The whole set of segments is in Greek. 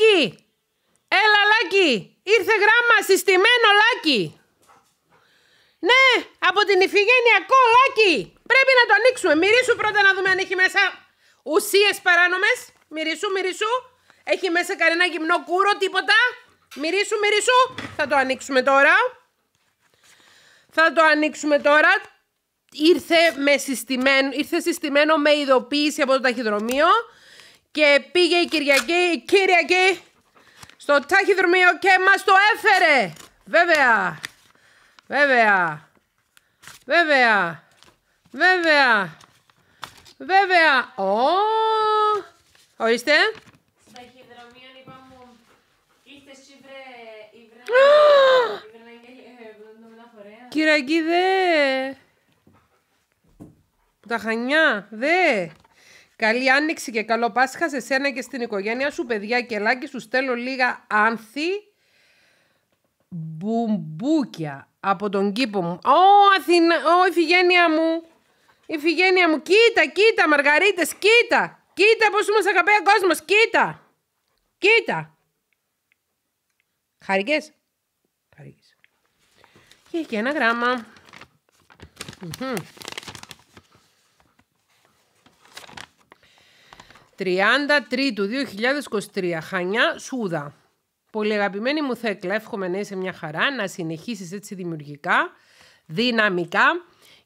Λάκη! Έλα, Λάκη! Ήρθε γράμμα συστημένο, Λάκη! Ναι, από την Κό Λάκη! Πρέπει να το ανοίξουμε. Μυρίσου πρώτα να δούμε αν έχει μέσα ουσίες παράνομες. Μυρίσου, μυρίσου. Έχει μέσα κανένα γυμνό κούρο, τίποτα. Μυρίσου, μυρίσου. Θα το ανοίξουμε τώρα. Θα το ανοίξουμε τώρα. Ήρθε, με συστημένο, ήρθε συστημένο με ειδοποίηση από το ταχυδρομείο και πήγε η Κυριακή, η Κυριακή, στο ταχυδρομείο και μας το έφερε. Βέβαια, βέβαια, βέβαια, βέβαια, βέβαια. Ω, ορίστε. Λοιπόν, ε, Κυριακή δε. Τα χανιά, δε. Καλή Άνοιξη και καλό Πάσχα σε σένα και στην οικογένεια σου, παιδιά και λάκη. Σου στέλνω λίγα άνθη μπουμπούκια από τον κήπο μου. Ω, Αθηνα... Ω Ιφηγένεια μου! φυγένεια μου, κοίτα, κοίτα, Μαργαρίτες, κοίτα! Κοίτα πώς μας αγαπάει ο κόσμος, κοίτα! Κοίτα! Χαρικές. Χαρικές. Και, και ένα γράμμα. 33 του 2023, Χανιά Σούδα. Πολύ αγαπημένη μου Θέκλα, εύχομαι να είσαι μια χαρά, να συνεχίσεις έτσι δημιουργικά, δυναμικά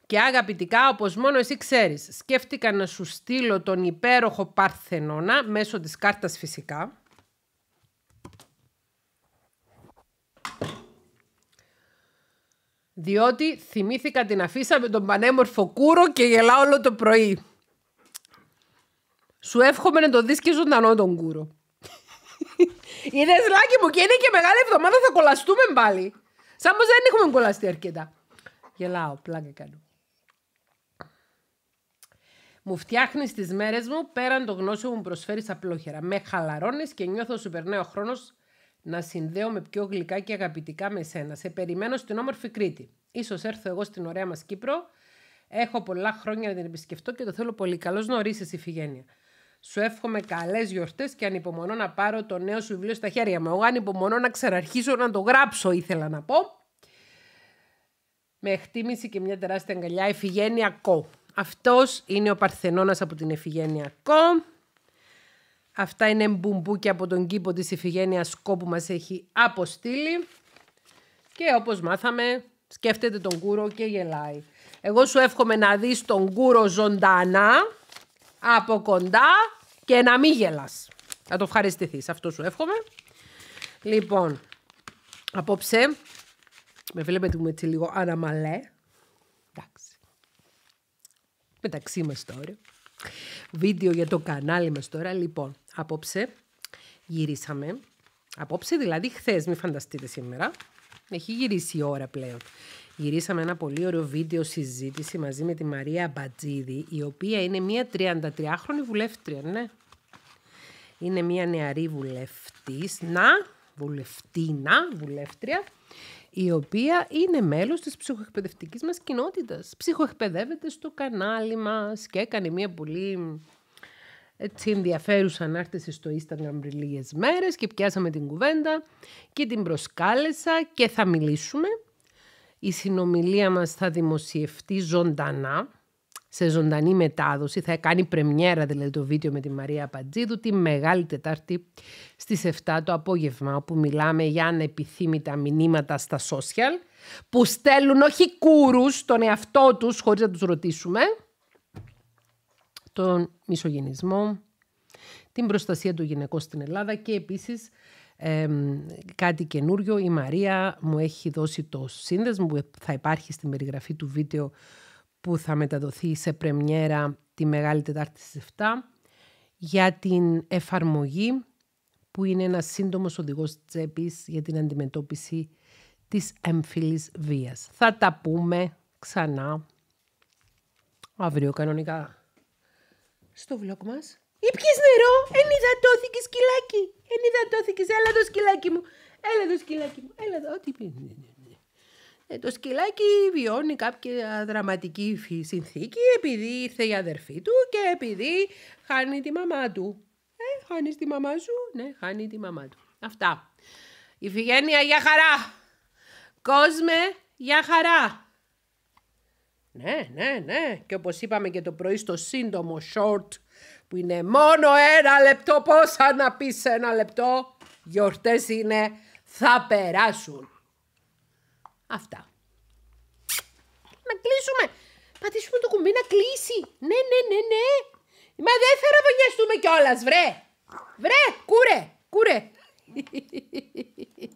και αγαπητικά όπως μόνο εσύ ξέρεις. Σκέφτηκα να σου στείλω τον υπέροχο Παρθενώνα μέσω της κάρτας φυσικά. Διότι θυμήθηκα την αφήσαμε με τον πανέμορφο κούρο και γελάω όλο το πρωί. Σου εύχομαι να το δεις και ζωντανό τον κούρο. είναι σλάκι μου και είναι και μεγάλη εβδομάδα, θα κολλαστούμε πάλι. Σαν πως δεν έχουμε κολλαστεί αρκετά. Γελάω, πλάκα κάνω. Μου φτιάχνεις τις μέρες μου πέραν το γνώσιο μου προσφέρεις απλόχερα. Με χαλαρώνεις και νιώθω σου περνάει ο χρόνος να συνδέω με πιο γλυκά και αγαπητικά με σένα. Σε περιμένω στην όμορφη Κρήτη. σω έρθω εγώ στην ωραία μας Κύπρο. Έχω πολλά χρόνια να την επισκεφτώ και το θέλω πολύ. Καλώς νωρίσει η Ιφηγένεια. Σου εύχομαι καλές γιορτές και ανυπομονώ να πάρω το νέο σου βιβλίο στα χέρια μου. Εγώ ανυπομονώ να ξαναρχίσω να το γράψω, ήθελα να πω. Με εκτίμηση και μια τεράστια αγκαλιά, Εφηγένεια Κο. Αυτός είναι ο Παρθενώνας από την Εφηγένεια Κο. Αυτά είναι μπουμπούκια από τον κήπο της Εφηγένειας Κο που μας έχει αποστείλει. Και όπως μάθαμε, σκέφτεται τον κούρο και γελάει. Εγώ σου εύχομαι να δεις τον κούρο ζωντανά από κοντά και να μην γελάς. Θα το ευχαριστηθείς, αυτό σου εύχομαι. Λοιπόν, απόψε, με βλέπετε μου έτσι λίγο αναμαλέ. Εντάξει. Μεταξύ μας τώρα. Βίντεο για το κανάλι μας τώρα. Λοιπόν, απόψε γυρίσαμε. Απόψε δηλαδή χθες, μην φανταστείτε σήμερα. Έχει γυρίσει η ώρα πλέον. Γυρίσαμε ένα πολύ ωραίο βίντεο συζήτηση μαζί με τη Μαρία Μπατζίδη, η οποία είναι μια 33χρονη βουλεύτρια, ναι. Είναι μια νεαρή βουλευτής, να, να, βουλεύτρια, η οποία είναι μέλος της ψυχοεκπαιδευτικής μας κοινότητας. Ψυχοεκπαιδεύεται στο κανάλι μας και έκανε μια πολύ έτσι ενδιαφέρουσα ανάρτηση στο Instagram πριν μέρες και πιάσαμε την κουβέντα και την προσκάλεσα και θα μιλήσουμε η συνομιλία μας θα δημοσιευτεί ζωντανά, σε ζωντανή μετάδοση. Θα κάνει πρεμιέρα δηλαδή το βίντεο με τη Μαρία Παντζίδου τη Μεγάλη Τετάρτη στις 7 το απόγευμα όπου μιλάμε για ανεπιθύμητα μηνύματα στα social που στέλνουν όχι κούρους τον εαυτό τους χωρίς να τους ρωτήσουμε τον μισογενισμό, την προστασία του γυναικών στην Ελλάδα και επίσης κάτι καινούριο. Η Μαρία μου έχει δώσει το σύνδεσμο που θα υπάρχει στην περιγραφή του βίντεο που θα μεταδοθεί σε πρεμιέρα τη Μεγάλη Τετάρτη στις 7 για την εφαρμογή που είναι ένας σύντομος οδηγός τσέπης για την αντιμετώπιση της εμφυλής βίας. Θα τα πούμε ξανά αύριο κανονικά στο vlog μας. Ήπιες νερό, ενυδατώθηκε σκυλάκι. Ενυδατώθηκε, έλα το σκυλάκι μου. Έλα το σκυλάκι μου. Έλα εδώ, ό,τι Ε, το σκυλάκι βιώνει κάποια δραματική συνθήκη επειδή ήρθε η αδερφή του και επειδή χάνει τη μαμά του. Ε, χάνεις τη μαμά σου. Ναι, χάνει τη μαμά του. Αυτά. Η Φιγένεια, για χαρά. Κόσμε, για χαρά. Ναι, ναι, ναι. Και όπως είπαμε και το πρωί στο σύντομο short που είναι μόνο ένα λεπτό. Πόσα να σε ένα λεπτό. Γιορτές είναι, θα περάσουν. Αυτά. Να κλείσουμε. Πατήσουμε το κουμπί να κλείσει. Ναι, ναι, ναι, ναι. Μα δεν θα ραβωνιαστούμε κιόλας, βρε. Βρε, κούρε, κούρε.